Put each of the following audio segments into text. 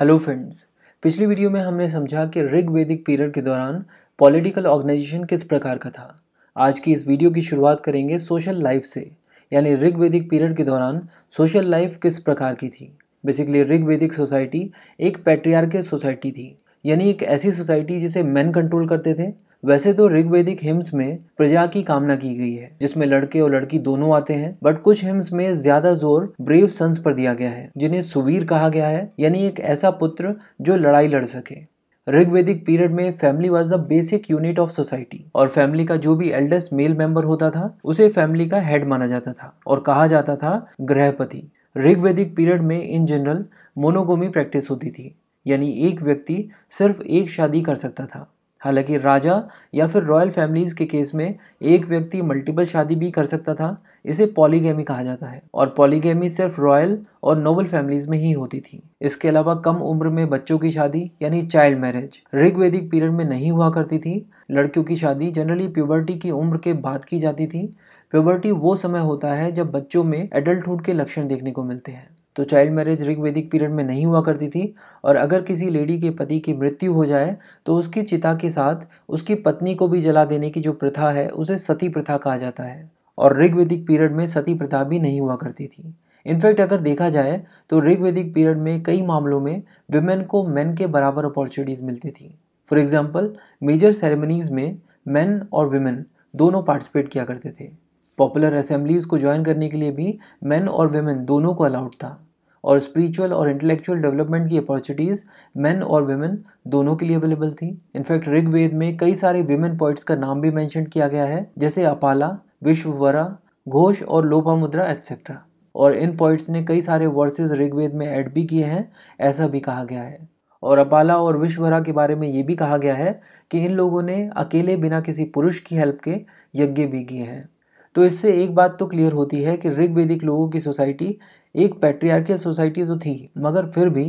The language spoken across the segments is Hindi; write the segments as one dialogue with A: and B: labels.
A: हेलो फ्रेंड्स पिछली वीडियो में हमने समझा कि ऋग वैदिक पीरियड के दौरान पॉलिटिकल ऑर्गेनाइजेशन किस प्रकार का था आज की इस वीडियो की शुरुआत करेंगे सोशल लाइफ से यानी ऋग वैदिक पीरियड के दौरान सोशल लाइफ किस प्रकार की थी बेसिकली ऋग वैदिक सोसाइटी एक पैट्रियार्कल सोसाइटी थी यानी एक ऐसी सोसाइटी जिसे मैन कंट्रोल करते थे वैसे तो ऋग्वेदिक हिम्स में प्रजा की कामना की गई है जिसमें लड़के और लड़की दोनों आते हैं बट कुछ हिम्स में ज्यादा जोर ब्रेव सन्स पर दिया गया है जिन्हें सुवीर कहा गया है यानी एक ऐसा पुत्र जो लड़ाई लड़ सके ऋग्वेदिक पीरियड में family was the basic unit of society और फैमिली का जो भी एल्डेस्ट मेल मेंबर होता था उसे फैमिली का हेड माना जाता था और कहा जाता था ग्रहपति ऋग्वेदिक पीरियड में इन जनरल मोनोगोमी प्रैक्टिस होती थी यानी एक व्यक्ति सिर्फ एक शादी कर सकता था हालांकि राजा या फिर रॉयल फैमिलीज़ के केस में एक व्यक्ति मल्टीपल शादी भी कर सकता था इसे पॉलीगेमी कहा जाता है और पॉलीगेमी सिर्फ रॉयल और नोबल फैमिलीज़ में ही होती थी इसके अलावा कम उम्र में बच्चों की शादी यानी चाइल्ड मैरिज ऋग्वेदिक पीरियड में नहीं हुआ करती थी लड़कियों की शादी जनरली प्यूबर्टी की उम्र के बाद की जाती थी प्यूबर्टी वो समय होता है जब बच्चों में एडल्टहुड के लक्षण देखने को मिलते हैं तो चाइल्ड मैरिज ऋग्वेदिक पीरियड में नहीं हुआ करती थी और अगर किसी लेडी के पति की मृत्यु हो जाए तो उसकी चिता के साथ उसकी पत्नी को भी जला देने की जो प्रथा है उसे सती प्रथा कहा जाता है और ऋग्वेदिक पीरियड में सती प्रथा भी नहीं हुआ करती थी इनफैक्ट अगर देखा जाए तो ऋग्वेदिक पीरियड में कई मामलों में विमेन को मेन के बराबर अपॉर्चुनिटीज़ मिलती थी फॉर एग्जाम्पल मेजर सेरेमनीज़ में मेन और विमेन दोनों पार्टिसिपेट किया करते थे पॉपुलर असेंबलीज़ को ज्वाइन करने के लिए भी मेन और वेमेन दोनों को अलाउड था और स्पिरिचुअल और इंटेलेक्चुअल डेवलपमेंट की अपॉर्चुनिटीज़ मेन और वेमेन दोनों के लिए अवेलेबल थी इनफैक्ट ऋग्वेद में कई सारे वेमेन पॉइंट्स का नाम भी मैंशन किया गया है जैसे अपाला विश्ववरा घोष और लोपामुद्रा एक्सेट्रा और इन पॉइंट्स ने कई सारे वर्सेज ऋग्वेद में ऐड भी किए हैं ऐसा भी कहा गया है और अपाला और विश्वरा के बारे में ये भी कहा गया है कि इन लोगों ने अकेले बिना किसी पुरुष की हेल्प के यज्ञ भी किए हैं तो इससे एक बात तो क्लियर होती है कि ऋग्वेदिक लोगों की सोसाइटी एक पैट्रियार्कियल सोसाइटी तो थी मगर फिर भी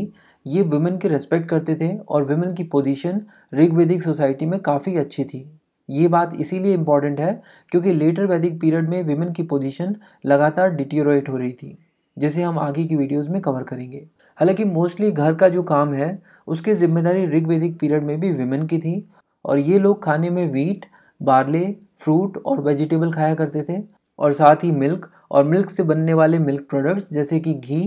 A: ये वुमेन की रिस्पेक्ट करते थे और वुमेन की पोजीशन ऋग्वैदिक सोसाइटी में काफ़ी अच्छी थी ये बात इसीलिए इम्पॉर्टेंट है क्योंकि लेटर वैदिक पीरियड में वुमेन की पोजीशन लगातार डिटीरोट हो रही थी जिसे हम आगे की वीडियोस में कवर करेंगे हालांकि मोस्टली घर का जो काम है उसकी जिम्मेदारी ऋग्वैदिक पीरियड में भी वुमेन की थी और ये लोग खाने में वीट बार्ले फ्रूट और वेजिटेबल खाया करते थे और साथ ही मिल्क और मिल्क से बनने वाले मिल्क प्रोडक्ट्स जैसे कि घी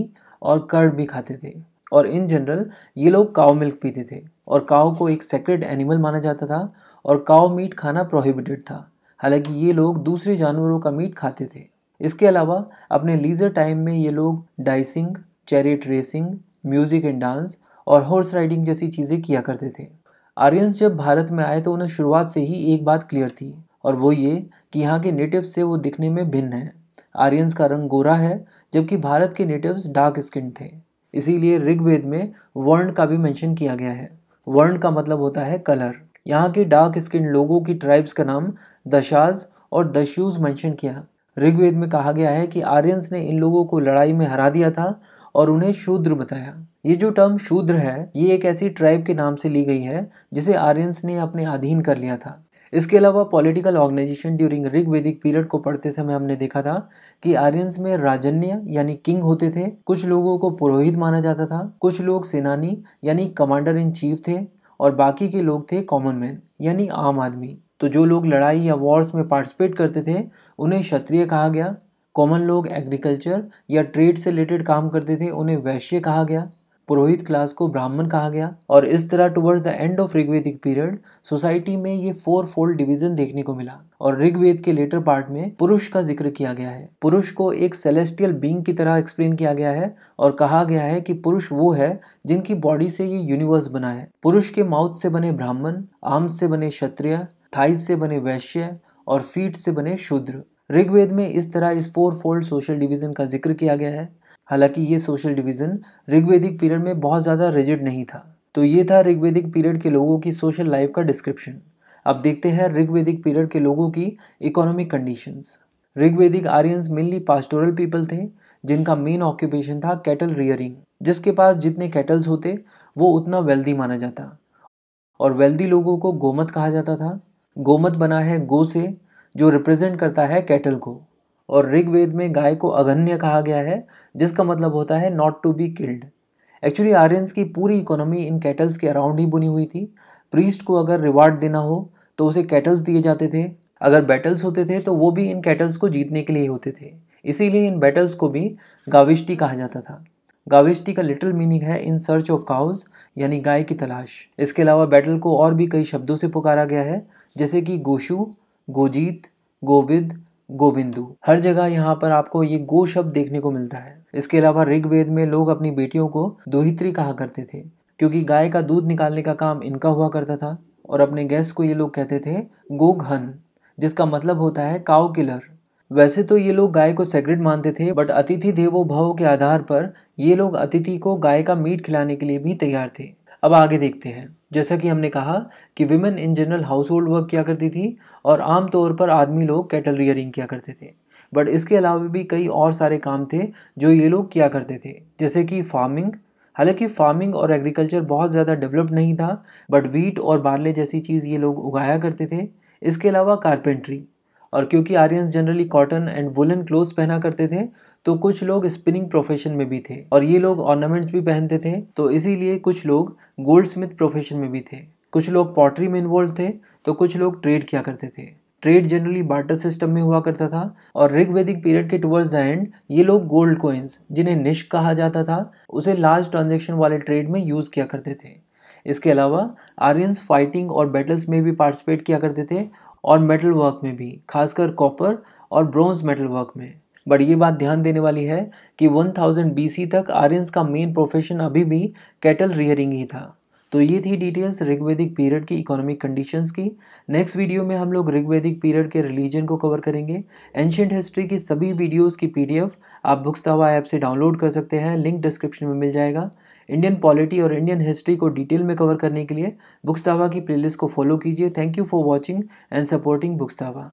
A: और कर्ड भी खाते थे और इन जनरल ये लोग काओ मिल्क पीते थे और काओ को एक सेक्रेट एनिमल माना जाता था और काओ मीट खाना प्रोहिबिटेड था हालांकि ये लोग दूसरे जानवरों का मीट खाते थे इसके अलावा अपने लीजर टाइम में ये लोग dicing chariot racing music and dance और हॉर्स राइडिंग जैसी चीज़ें किया करते थे आर्यंस जब भारत में आए तो उन्हें शुरुआत से ही एक बात क्लियर थी और वो ये कि यहाँ के नेटिव्स से वो दिखने में भिन्न है आर्यंस का रंग गोरा है जबकि भारत के नेटिव्स डार्क स्किन थे इसीलिए ऋग्वेद में वर्ण का भी मेंशन किया गया है वर्ण का मतलब होता है कलर यहाँ के डार्क स्किन लोगों की ट्राइब्स का नाम दशाज और दशूज मेंशन किया ऋग्वेद में कहा गया है कि आर्यंस ने इन लोगों को लड़ाई में हरा दिया था और उन्हें शूद्र बताया ये जो टर्म शूद्र है ये एक ऐसी ट्राइब के नाम से ली गई है जिसे आर्यंस ने अपने अधीन कर लिया था इसके अलावा political organisation during Rig Vedic period को पढ़ते समय हमने देखा था कि आर्यंस में राजन्य यानी किंग होते थे कुछ लोगों को पुरोहित माना जाता था कुछ लोग सेनानी यानी कमांडर इन चीफ थे और बाकी के लोग थे कॉमन मैन यानी आम आदमी तो जो लोग लड़ाई या वॉर्स में पार्टिसिपेट करते थे उन्हें क्षत्रिय कहा गया कॉमन लोग एग्रीकल्चर या ट्रेड से रिलेटेड काम करते थे उन्हें वैश्य कहा गया पुरोहित क्लास को ब्राह्मण कहा गया और इस तरह towards the end of Rigvedic period society में ये फोर फोल्ड डिवीजन देखने को मिला और ऋग्वेद के लेटर पार्ट में पुरुष का जिक्र किया गया है पुरुष को एक सेलेस्टियल बींग की तरह एक्सप्लेन किया गया है और कहा गया है कि पुरुष वो है जिनकी बॉडी से ये यूनिवर्स बना है पुरुष के माउथ से बने ब्राह्मण आम से बने क्षत्रिय थाइस से बने वैश्य और फीट से बने शूद्र ऋग्वेद में इस तरह इस फोर फोल्ड सोशल डिवीजन का जिक्र किया गया है हालांकि ये सोशल डिवीज़न ऋग्वेदिक पीरियड में बहुत ज़्यादा रिजिड नहीं था तो ये था ऋग्वेदिक पीरियड के लोगों की सोशल लाइफ का डिस्क्रिप्शन अब देखते हैं ऋग्वेदिक पीरियड के लोगों की economic conditions Rigvedic Aryans mainly pastoral people थे जिनका मेन ऑक्यूपेशन था कैटल रियरिंग जिसके पास जितने कैटल्स होते वो उतना वेल्दी माना जाता और वेल्दी लोगों को गोमत कहा जाता था गोमत बना है गो से जो रिप्रेजेंट करता है कैटल को और ऋग्वेद में गाय को अघन्य कहा गया है जिसका मतलब होता है not to be killed actually Aryans की पूरी इकोनॉमी इन कैटल्स के अराउंड ही बुनी हुई थी प्रीस्ट को अगर रिवार्ड देना हो तो उसे कैटल्स दिए जाते थे अगर बैटल्स होते थे तो वो भी इन कैटल्स को जीतने के लिए होते थे इसीलिए इन बैटल्स को भी गाविष्टी कहा जाता था गाविष्टी का लिटिल मीनिंग है इन सर्च ऑफ काउज यानी गाय की तलाश इसके अलावा बैटल को और भी कई शब्दों से पुकारा गया है जैसे कि गोशु गोजीत गोविद गोविंदु हर जगह यहाँ पर आपको ये गो शब्द देखने को मिलता है इसके अलावा ऋग्वेद में लोग अपनी बेटियों को दोहित्री कहा करते थे क्योंकि गाय का दूध निकालने का काम इनका हुआ करता था और अपने गैस को ये लोग कहते थे गो घन जिसका मतलब होता है काउ किलर वैसे तो ये लोग गाय को सेक्रेट मानते थे बट अतिथि देवो भाव के आधार पर ये लोग अतिथि को गाय का मीट खिलाने के लिए भी तैयार थे अब आगे देखते हैं जैसा कि हमने कहा कि women in general household work किया करती थी और आम तौर पर आदमी लोग कैटल रियरिंग किया करते थे बट इसके अलावा भी कई और सारे काम थे जो ये लोग किया करते थे जैसे कि फार्मिंग हालांकि फार्मिंग और एग्रीकल्चर बहुत ज़्यादा डेवलप्ड नहीं था बट वीट और बार्ले जैसी चीज़ ये लोग उगाया करते थे इसके अलावा कारपेंट्री और क्योंकि Aryans generally cotton and woollen clothes पहना करते थे तो कुछ लोग स्पिनिंग प्रोफेशन में भी थे और ये लोग ऑर्नामेंट्स भी पहनते थे तो इसीलिए कुछ लोग गोल्ड स्मिथ प्रोफेशन में भी थे कुछ लोग पॉटरी में इन्वॉल्व थे तो कुछ लोग ट्रेड किया करते थे ट्रेड जनरली बार्टर सिस्टम में हुआ करता था और ऋग्वैदिक पीरियड के टूवर्ड्स द एंड ये लोग गोल्ड कोइंस जिन्हें निश कहा जाता था उसे लार्ज ट्रांजेक्शन वाले ट्रेड में यूज़ किया करते थे इसके अलावा आर्यंस फाइटिंग और बैटल्स में भी पार्टिसिपेट किया करते थे और मेटल वर्क में भी खासकर कॉपर और ब्रॉन्ज मेटल वर्क में बट ये बात ध्यान देने वाली है कि 1000 थाउजेंड तक आर्यस का मेन प्रोफेशन अभी भी कैटल रियरिंग ही था तो ये थी डिटेल्स ऋग्वेदिक पीरियड की इकोनॉमिक कंडीशंस की नेक्स्ट वीडियो में हम लोग ऋग्वेदिक पीरियड के रिलीजन को कवर करेंगे एंशंट हिस्ट्री की सभी वीडियोस की पीडीएफ आप बुक्स दवा ऐप से डाउनलोड कर सकते हैं लिंक डिस्क्रिप्शन में मिल जाएगा इंडियन पॉलिटी और इंडियन हिस्ट्री को डिटेल में कवर करने के लिए बुक्स तावा की प्लेलिस्ट को फॉलो कीजिए thank you for watching and supporting books तावा